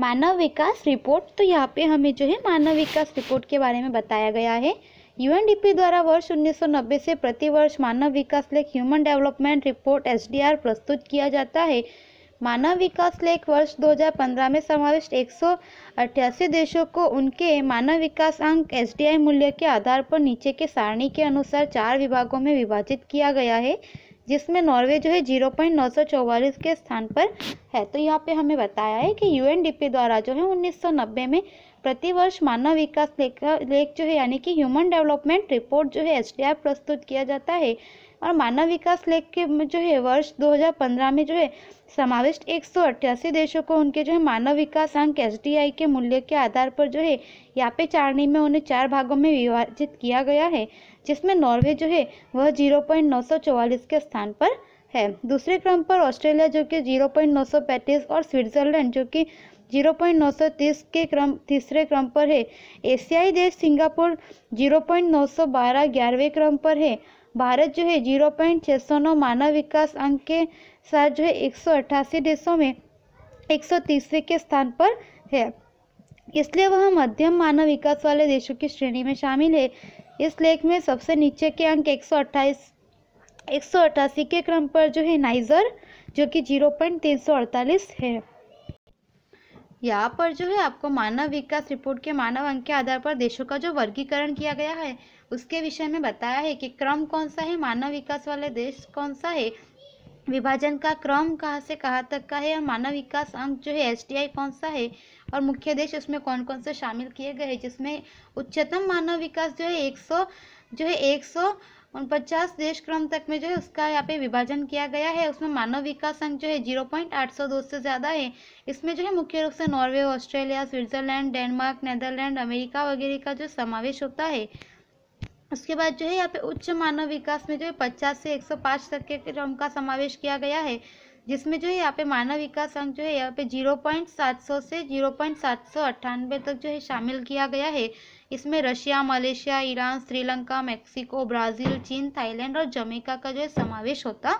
मानव विकास report तो यहाँ पे हमें जो है मानव विकास रिपोर्ट के बारे में बताया गया है यूएनडीपी द्वारा वर्ष 1990 से प्रतिवर्ष मानव विकास लेख ह्यूमन डेवलपमेंट रिपोर्ट एसडीआर प्रस्तुत किया जाता है मानव विकास लेख वर्ष 2015 में समाविष्ट एक देशों को उनके मानव विकास अंक एस मूल्य के आधार पर नीचे के सारणी के अनुसार चार विभागों में विभाजित किया गया है जिसमें नॉर्वे जो है जीरो पॉइंट नौ सौ चौवालीस के स्थान पर है तो यहाँ पे हमें बताया है कि यूएनडीपी द्वारा जो है उन्नीस सौ नब्बे में प्रतिवर्ष मानव विकास लेख लेख जो है यानी कि ह्यूमन डेवलपमेंट रिपोर्ट जो है एस प्रस्तुत किया जाता है और मानव विकास लेख के जो है वर्ष 2015 में जो है समाविष्ट एक देशों को उनके जो है मानव विकास अंक एस के मूल्य के आधार पर जो है यहाँ पे चारणी में उन्हें चार भागों में विभाजित किया गया है जिसमें नॉर्वे जो है वह जीरो के स्थान पर है दूसरे क्रम पर ऑस्ट्रेलिया जो कि जीरो और स्विट्जरलैंड जो कि 0.930 के क्रम तीसरे क्रम पर है एशियाई देश सिंगापुर 0.912 ग्यारहवें क्रम पर है भारत जो है जीरो पॉइंट छः सौ नौ मानव विकास अंक के साथ जो है एक सौ अट्ठासी देशों में एक सौ तीसरे के स्थान पर है इसलिए वह मध्यम मानव विकास वाले देशों की श्रेणी में शामिल है इस लेख में सबसे नीचे के अंक एक सौ अट्ठाईस एक सौ अट्ठासी के क्रम पर जो है नाइजर जो कि जीरो पॉइंट तीन सौ अड़तालीस है यहाँ पर जो है आपको मानव विकास रिपोर्ट के मानव अंक के आधार पर देशों का जो वर्गीकरण किया गया है उसके विषय में बताया है कि क्रम कौन सा है मानव विकास वाले देश कौन सा है विभाजन का क्रम कहाँ से कहाँ तक का है और मानव विकास अंक जो है एस कौन सा है और मुख्य देश उसमें कौन कौन से शामिल किए गए हैं जिसमें उच्चतम मानव विकास जो है एक जो है एक सौ पचास देश क्रम तक में जो है उसका यहाँ पे विभाजन किया गया है उसमें मानव विकास अंक जो है जीरो पॉइंट आठ सौ दो से ज़्यादा है इसमें जो है मुख्य रूप से Norway Australia Switzerland Denmark Netherlands America वगैरह का जो समावेश होता है उसके बाद जो है यहाँ पे उच्च मानव विकास में जो है पचास से एक सौ तक के रंग का समावेश किया गया है जिसमें जो है यहाँ पे मानव विकास अंक जो है यहाँ पे जीरो पॉइंट सात सौ से जीरो पॉइंट सात सौ अट्ठानबे तक जो है शामिल किया गया है इसमें Russia Malaysia Iran Sri Lanka Mexico Brazil चीन थाईलैंड और जमैका का जो है समावेश होता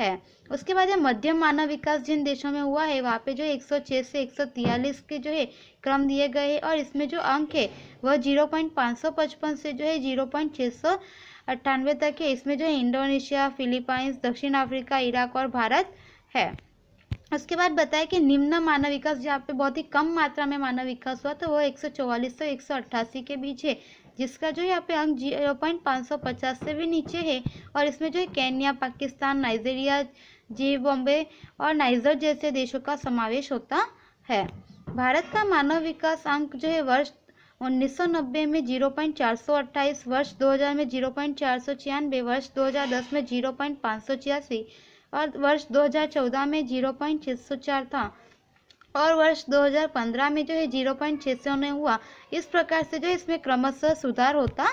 है उसके बाद मध्यम मानव विकास जिन देशों में हुआ है वहाँ पे जो 106 से 143 के जो है क्रम दिए गए हैं और इसमें जो अंक है वह 0.555 से जो है जीरो तक है इसमें जो है इंडोनेशिया फिलीपाइंस दक्षिण अफ्रीका इराक और भारत है उसके बाद बताया कि निम्न मानव विकास जहाँ पे बहुत ही कम मात्रा में मानव विकास हुआ तो वह 144 से 188 के बीच है जिसका जो यहाँ पे अंक जीरो पॉइंट पाँच सौ पचास से भी नीचे है और इसमें जो है केन्या पाकिस्तान नाइजीरिया बॉम्बे और नाइजर जैसे देशों का समावेश होता है भारत का मानव विकास अंक जो है वर्ष 1990 में 0.428 वर्ष 2000 में 0.496 वर्ष 2010 में 0.586 और वर्ष 2014 में 0.604 था और वर्ष 2015 में जो है जीरो पॉइंट छः से हुआ इस प्रकार से जो है इसमें क्रमशः सुधार होता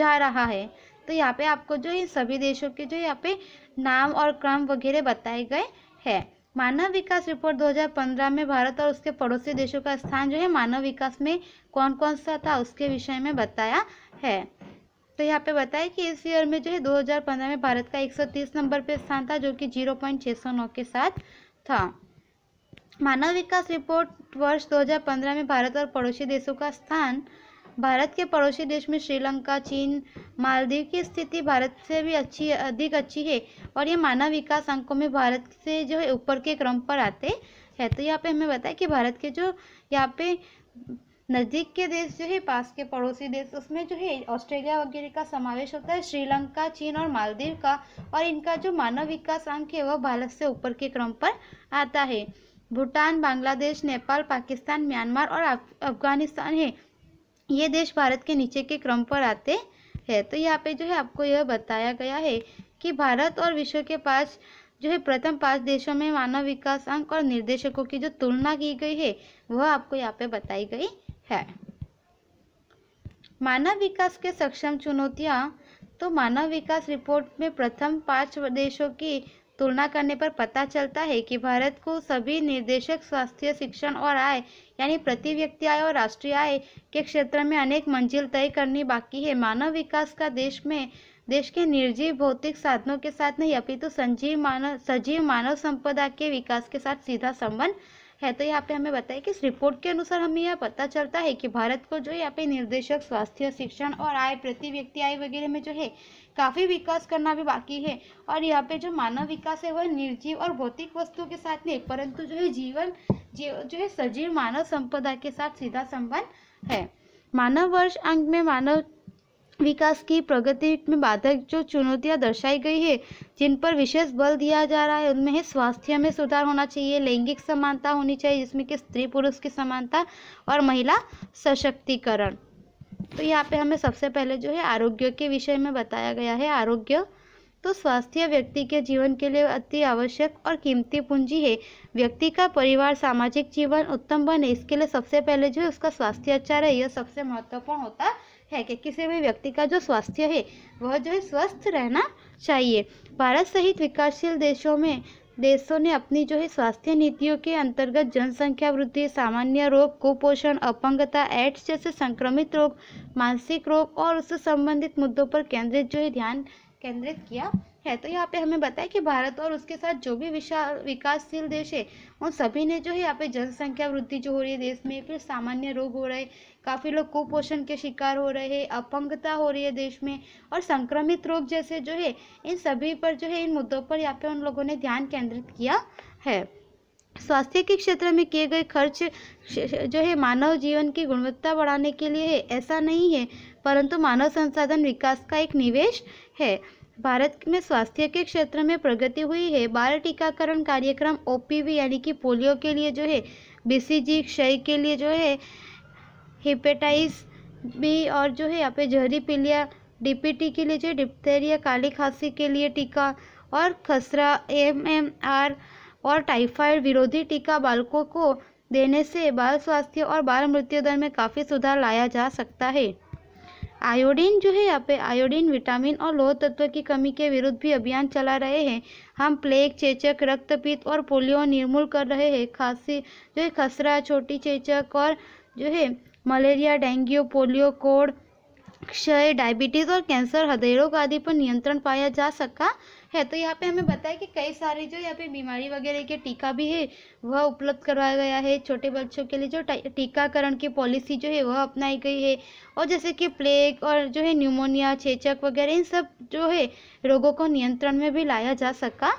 जा रहा है तो यहाँ पे आपको जो है सभी देशों के जो यहाँ पे नाम और क्रम वगैरह बताए गए हैं मानव विकास रिपोर्ट 2015 में भारत और उसके पड़ोसी देशों का स्थान जो है मानव विकास में कौन कौन सा था उसके विषय में बताया है तो यहाँ पे बताया कि इस ईयर में जो है 2015 में भारत का 130 नंबर पे स्थान था जो कि 0.609 के साथ था मानव विकास रिपोर्ट वर्ष 2015 में भारत और पड़ोसी देशों का स्थान भारत के पड़ोसी देश में श्रीलंका चीन मालदीव की स्थिति भारत से भी अच्छी अधिक अच्छी है और ये मानव विकास अंकों में भारत से जो है ऊपर के क्रम पर आते हैं तो यहाँ पे हमें बताया कि भारत के जो यहाँ पे नज़दीक के देश जो है पास के पड़ोसी देश उसमें जो है ऑस्ट्रेलिया वगैरह का समावेश होता है श्रीलंका चीन और मालदीव का और इनका जो मानव विकास अंक है वह भारत से ऊपर के क्रम पर आता है भूटान बांग्लादेश नेपाल पाकिस्तान म्यांमार और अफगानिस्तान है ये देश भारत के नीचे के क्रम पर आते हैं तो यहाँ पे जो है आपको यह बताया गया है कि भारत और विश्व के पाँच जो है प्रथम पांच देशों में मानव विकास अंक और निर्देशकों की जो तुलना की गई है वह आपको यहाँ पे बताई गई है मानव विकास के सक्षम चुनौतियाँ तो मानव विकास रिपोर्ट में प्रथम पांच देशों की तुलना करने पर पता चलता है कि भारत को सभी निर्देशक स्वास्थ्य शिक्षण और आय यानी प्रति व्यक्ति आय और राष्ट्रीय आय के क्षेत्र में अनेक मंजिल तय करनी बाकी है मानव विकास का देश में देश के निर्जीव भौतिक साधनों के साथ नहीं अपितु तो संजीव मानव सजीव मानव संपदा के विकास के साथ सीधा संबंध है तो यहाँ पे हमें बताया कि इस रिपोर्ट के अनुसार हमें यह पता चलता है कि भारत को जो यहाँ पे निर्देशक स्वास्थ्य शिक्षण और आय प्रति व्यक्ति आय वगैरह में जो है काफ़ी विकास करना भी बाकी है और यहाँ पे जो मानव विकास है वह निर्जीव और भौतिक वस्तुओं के साथ नहीं परंतु जो है जीवन जो है सजीव मानव संपदा के साथ सीधा संबंध है मानव वर्ष अंक में मानव विकास की प्रगति में बाधक जो चुनौतियां दर्शाई गई है जिन पर विशेष बल दिया जा रहा है उनमें है स्वास्थ्य में सुधार होना चाहिए लैंगिक समानता होनी चाहिए जिसमें कि स्त्री पुरुष की समानता और महिला सशक्तिकरण तो यहाँ पे हमें सबसे पहले जो है आरोग्य के विषय में बताया गया है आरोग्य तो स्वास्थ्य व्यक्ति के जीवन के लिए अति आवश्यक और कीमती पूंजी है व्यक्ति का परिवार सामाजिक जीवन उत्तम बने इसके लिए सबसे पहले जो है उसका स्वास्थ्य अच्छा रहे यह सबसे महत्वपूर्ण होता है है कि किसी भी व्यक्ति का जो स्वास्थ्य है वह जो है स्वस्थ रहना चाहिए भारत सहित विकासशील देशों में देशों ने अपनी जो है स्वास्थ्य नीतियों के अंतर्गत जनसंख्या वृद्धि सामान्य रोग कुपोषण अपंगता एड्स जैसे संक्रमित रोग मानसिक रोग और उससे संबंधित मुद्दों पर केंद्रित जो है ध्यान केंद्रित किया है तो यहाँ पे हमें बताया कि भारत और उसके साथ जो भी विकासशील देश है उन सभी ने जो है यहाँ पे जनसंख्या वृद्धि जो हो रही है देश में फिर सामान्य रोग हो रहे काफ़ी लोग कुपोषण के शिकार हो रहे हैं अपंगता हो रही है देश में और संक्रमित रोग जैसे जो है इन सभी पर जो है इन मुद्दों पर यहाँ पे उन लोगों ने ध्यान केंद्रित किया है स्वास्थ्य के क्षेत्र में किए गए खर्च जो है मानव जीवन की गुणवत्ता बढ़ाने के लिए है ऐसा नहीं है परंतु मानव संसाधन विकास का एक निवेश है भारत में स्वास्थ्य के क्षेत्र में प्रगति हुई है बाल टीकाकरण कार्यक्रम ओपीवी यानी कि पोलियो के लिए जो है बीसीजी क्षय के लिए जो है हिपेटाइस बी और जो है यहाँ पे जहरी पीलिया डीपीटी के लिए जो डिप्थेरिया काली खांसी के लिए टीका और खसरा एमएमआर और टाइफाइड विरोधी टीका बालकों को देने से बाल स्वास्थ्य और बाल मृत्यु दर में काफ़ी सुधार लाया जा सकता है आयोडीन जो है यहाँ पे आयोडीन विटामिन और लोह तत्व की कमी के विरुद्ध भी अभियान चला रहे हैं हम प्लेग चेचक रक्तपित और पोलियो निर्मूल कर रहे हैं खांसी जो है खसरा छोटी चेचक और जो है मलेरिया डेंगू पोलियो कोड क्षय डायबिटीज़ और कैंसर हृदय रोग आदि पर नियंत्रण पाया जा सका है तो यहाँ पे हमें बताया कि कई सारे जो यहाँ पे बीमारी वगैरह के टीका भी है वह उपलब्ध करवाया गया है छोटे बच्चों के लिए जो टीकाकरण की पॉलिसी जो है वह अपनाई गई है और जैसे कि प्लेग और जो है न्यूमोनिया छेचक वगैरह इन सब जो है रोगों को नियंत्रण में भी लाया जा सका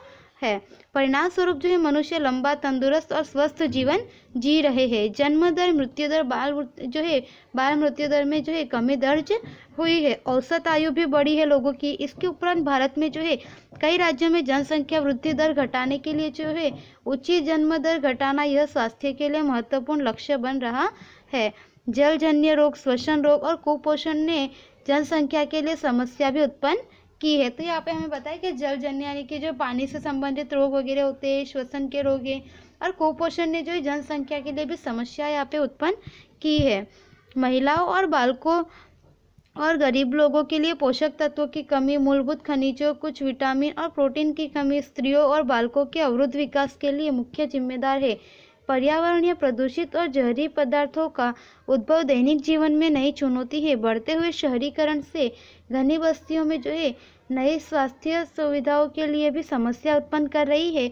है परिणाम स्वरूप जो है मनुष्य लंबा तंदुरुस्त और स्वस्थ जीवन जी रहे हैं जन्म दर मृत्यु दर बाल जो है बाल मृत्यु दर में जो है कमी दर्ज हुई है औसत आयु भी बढ़ी है लोगों की इसके उपरांत भारत में जो है कई राज्यों में जनसंख्या वृद्धि दर घटाने के लिए जो है उचित जन्म दर घटाना यह स्वास्थ्य के लिए महत्वपूर्ण लक्ष्य बन रहा है जलजन्य रोग श्वसन रोग और कुपोषण ने जनसंख्या के लिए समस्या भी उत्पन्न की है तो यहाँ पे हमें बताया कि जल जन्य यानी कि जो पानी से संबंधित रोग वगैरह होते हैं श्वसन के रोग हैं और कुपोषण ने जो है जनसंख्या के लिए भी समस्या यहाँ पे उत्पन्न की है महिलाओं और बालकों और गरीब लोगों के लिए पोषक तत्वों की कमी मूलभूत खनिजों कुछ विटामिन और प्रोटीन की कमी स्त्रियों और बालकों के अवरुद्ध विकास के लिए मुख्य जिम्मेदार है पर्यावरणीय प्रदूषित और जहरी पदार्थों का उद्भव दैनिक जीवन में नई चुनौती है बढ़ते हुए शहरीकरण से घनी बस्तियों में जो है नई स्वास्थ्य सुविधाओं के लिए भी समस्या उत्पन्न कर रही है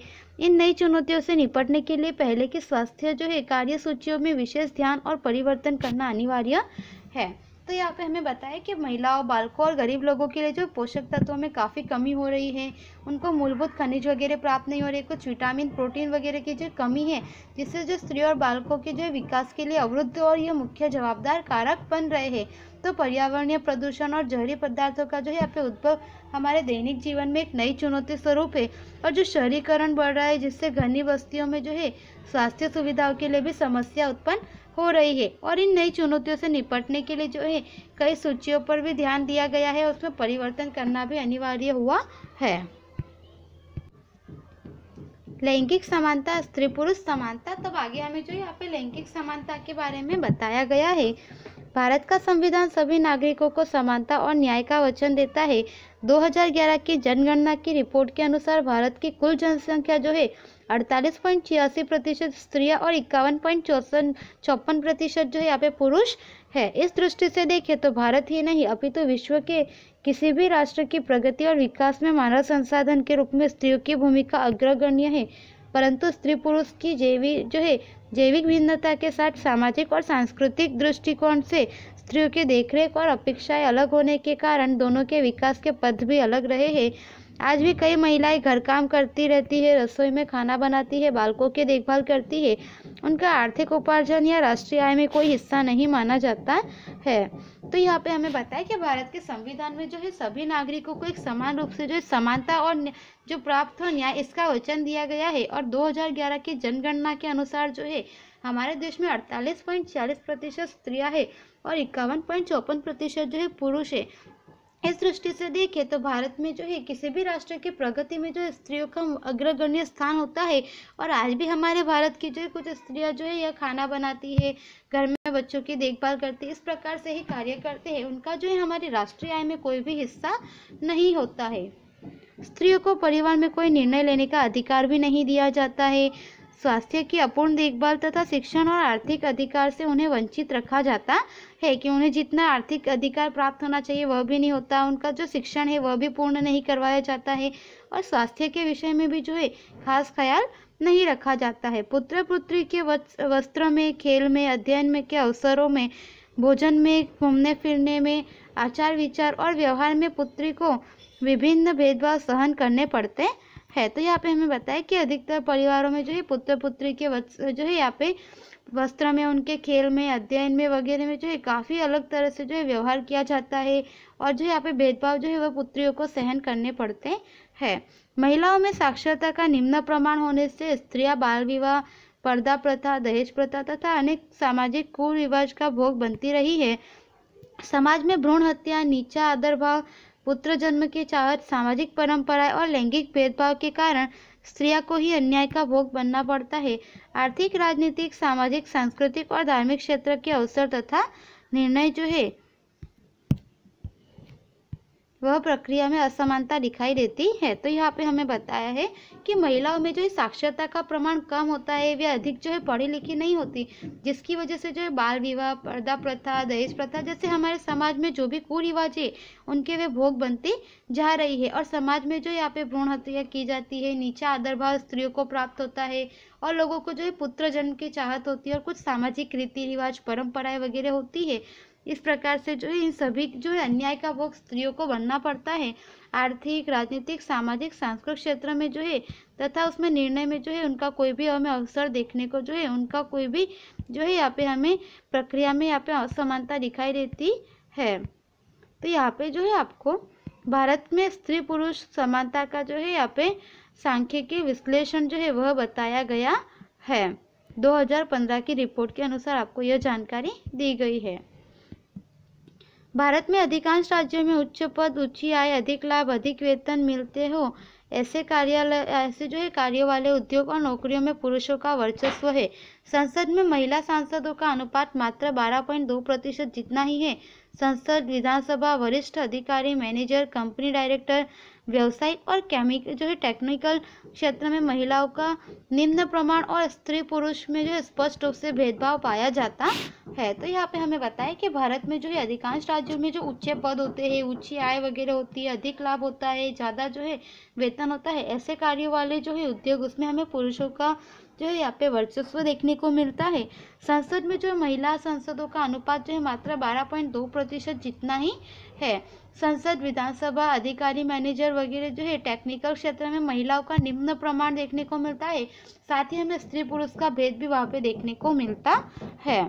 इन नई चुनौतियों से निपटने के लिए पहले के स्वास्थ्य जो है कार्य सूचियों में विशेष ध्यान और परिवर्तन करना अनिवार्य है तो यहाँ पे हमें बताया कि महिलाओं बालकों और गरीब लोगों के लिए जो पोषक तत्वों में काफ़ी कमी हो रही है उनको मूलभूत खनिज वगैरह प्राप्त नहीं हो रही कुछ विटामिन प्रोटीन वगैरह की जो कमी है जिससे जो स्त्री और बालकों के जो विकास के लिए अवरुद्ध और ये मुख्य जवाबदार कारक बन रहे हैं तो पर्यावरणीय प्रदूषण और जहरी पदार्थों का जो है यहाँ पे उद्भव हमारे दैनिक जीवन में एक नई चुनौती स्वरूप है और जो शहरीकरण बढ़ रहा है जिससे घनी बस्तियों में जो है स्वास्थ्य सुविधाओं के लिए भी समस्या उत्पन्न हो रही है और इन नई चुनौतियों से निपटने के लिए जो है कई सूचियों पर भी ध्यान दिया गया है उसमें परिवर्तन करना भी अनिवार्य हुआ है लैंगिक समानता स्त्री पुरुष समानता तब आगे हमें जो यहाँ पे लैंगिक समानता के बारे में बताया गया है भारत का संविधान सभी नागरिकों को समानता और न्याय का वचन देता है 2011 की जनगणना की रिपोर्ट के अनुसार भारत की कुल जनसंख्या जो है अड़तालीस पॉइंट छियासी प्रतिशत स्त्री और इक्यावन पॉइंट चौसन चौपन प्रतिशत जो है यहाँ पे पुरुष है इस दृष्टि से देखें तो भारत ही नहीं अभी तो विश्व के किसी भी राष्ट्र की प्रगति और विकास में मानव संसाधन के रूप में स्त्रियों की भूमिका अग्रगण्य है परंतु स्त्री पुरुष की जैविक जो है जैविक भिन्नता के साथ सामाजिक और सांस्कृतिक दृष्टिकोण से स्त्रियों के देखरेख और अपेक्षाएं अलग होने के कारण दोनों के विकास के पथ भी अलग रहे हैं आज भी कई महिलाएं घर काम करती रहती है रसोई में खाना बनाती है बालकों की देखभाल करती है उनका आर्थिक उपार्जन या राष्ट्रीय आय में कोई हिस्सा नहीं माना जाता है तो यहाँ पे हमें बताया कि भारत के संविधान में जो है सभी नागरिकों को एक समान रूप से जो है समानता और जो प्राप्त हो न्याय इसका वचन दिया गया है और 2011 की जनगणना के अनुसार जो है हमारे देश में अड़तालीस पॉइंट प्रतिशत स्त्रियाँ है और इक्यावन पॉइंट चौपन प्रतिशत जो है पुरुष है इस दृष्टि से देखें तो भारत में जो है किसी भी राष्ट्र की प्रगति में जो स्त्रियों का अग्रगण्य स्थान होता है और आज भी हमारे भारत की जो है कुछ स्त्रियां जो है यह खाना बनाती है घर में बच्चों की देखभाल करती है इस प्रकार से ही कार्य करते हैं उनका जो है हमारी राष्ट्रीय आय में कोई भी हिस्सा नहीं होता है स्त्रियों को परिवार में कोई निर्णय लेने का अधिकार भी नहीं दिया जाता है स्वास्थ्य की अपूर्ण देखभाल तथा शिक्षण और आर्थिक अधिकार से उन्हें वंचित रखा जाता है कि उन्हें जितना आर्थिक अधिकार प्राप्त होना चाहिए वह भी नहीं होता उनका जो शिक्षण है वह भी पूर्ण नहीं करवाया जाता है और स्वास्थ्य के विषय में भी जो है खास ख्याल नहीं रखा जाता है पुत्र पुत्री के वस्त्र में खेल में अध्ययन में के अवसरों में भोजन में घूमने फिरने में आचार विचार और व्यवहार में पुत्री को विभिन्न भेदभाव सहन करने पड़ते है तो यहाँ पे हमें बताया कि अधिकतर परिवारों में जो है पुत्र पुत्री के वस्त्र जो है यहाँ पे वस्त्र में उनके खेल में अध्ययन में वगैरह में जो है काफ़ी अलग तरह से जो है व्यवहार किया जाता है और जो यहाँ पे भेदभाव जो है वह पुत्रियों को सहन करने पड़ते हैं महिलाओं में साक्षरता का निम्न प्रमाण होने से स्त्रियाँ बाल विवाह पर्दा प्रथा दहेज प्रथा तथा अनेक सामाजिक कुरिवाज का भोग बनती रही है समाज में भ्रूण हत्या नीचा आदर भाव पुत्र जन्म के चाहत सामाजिक परंपराएं और लैंगिक भेदभाव के कारण स्त्रिया को ही अन्याय का भोग बनना पड़ता है आर्थिक राजनीतिक सामाजिक सांस्कृतिक और धार्मिक क्षेत्र के अवसर तथा निर्णय जो है वह प्रक्रिया में असमानता दिखाई देती है तो यहाँ पे हमें बताया है कि महिलाओं में जो है साक्षरता का प्रमाण कम होता है वे अधिक जो है पढ़ी लिखी नहीं होती जिसकी वजह से जो है बाल विवाह पर्दा प्रथा दहेज प्रथा जैसे हमारे समाज में जो भी कुरिवाज है उनके वे भोग बनती जा रही है और समाज में जो यहाँ पे भ्रूण हत्या की जाती है नीचा आदर भाव स्त्रियों को प्राप्त होता है और लोगों को जो है पुत्र जन्म की चाहत होती है और कुछ सामाजिक रीति रिवाज परंपराएं वगैरह होती है इस प्रकार से जो इन सभी जो है अन्याय का वो स्त्रियों को बनना पड़ता है आर्थिक राजनीतिक सामाजिक सांस्कृतिक क्षेत्र में जो है तथा उसमें निर्णय में जो है उनका कोई भी हमें अवसर देखने को जो है उनका कोई भी जो है यहाँ पे हमें प्रक्रिया में यहाँ पे असमानता दिखाई देती है तो यहाँ पे जो है आपको भारत में स्त्री पुरुष समानता का जो है यहाँ पे सांख्यिकी विश्लेषण जो है वह बताया गया है 2015 की रिपोर्ट के अनुसार आपको यह जानकारी दी गई है भारत में अधिकांश राज्यों में उच्च पद ऊंची आय अधिक लाभ अधिक वेतन मिलते हो ऐसे कार्यालय ऐसे जो है कार्यों वाले उद्योग और नौकरियों में पुरुषों का वर्चस्व है संसद में महिला सांसदों का अनुपात मात्र 12.2 प्रतिशत जितना ही है संसद विधानसभा वरिष्ठ अधिकारी मैनेजर कंपनी डायरेक्टर व्यवसायिक और केमिकल जो है टेक्निकल क्षेत्र में महिलाओं का निम्न प्रमाण और स्त्री पुरुष में जो है स्पष्ट रूप से भेदभाव पाया जाता है तो यहाँ पे हमें बताया कि भारत में जो है अधिकांश राज्यों में जो उच्च पद होते हैं ऊंची आय वगैरह होती है अधिक लाभ होता है ज़्यादा जो है वेतन होता है ऐसे कार्यों वाले जो है उद्योग उसमें हमें पुरुषों का जो है यहाँ पे वर्चस्व देखने को मिलता है संसद में जो महिला सांसदों का अनुपात जो है मात्र बारह पॉइंट दो प्रतिशत जितना ही है संसद विधानसभा अधिकारी मैनेजर वगैरह जो है टेक्निकल क्षेत्र में महिलाओं का निम्न प्रमाण देखने को मिलता है साथ ही हमें स्त्री पुरुष का भेद भी वहाँ पे देखने को मिलता है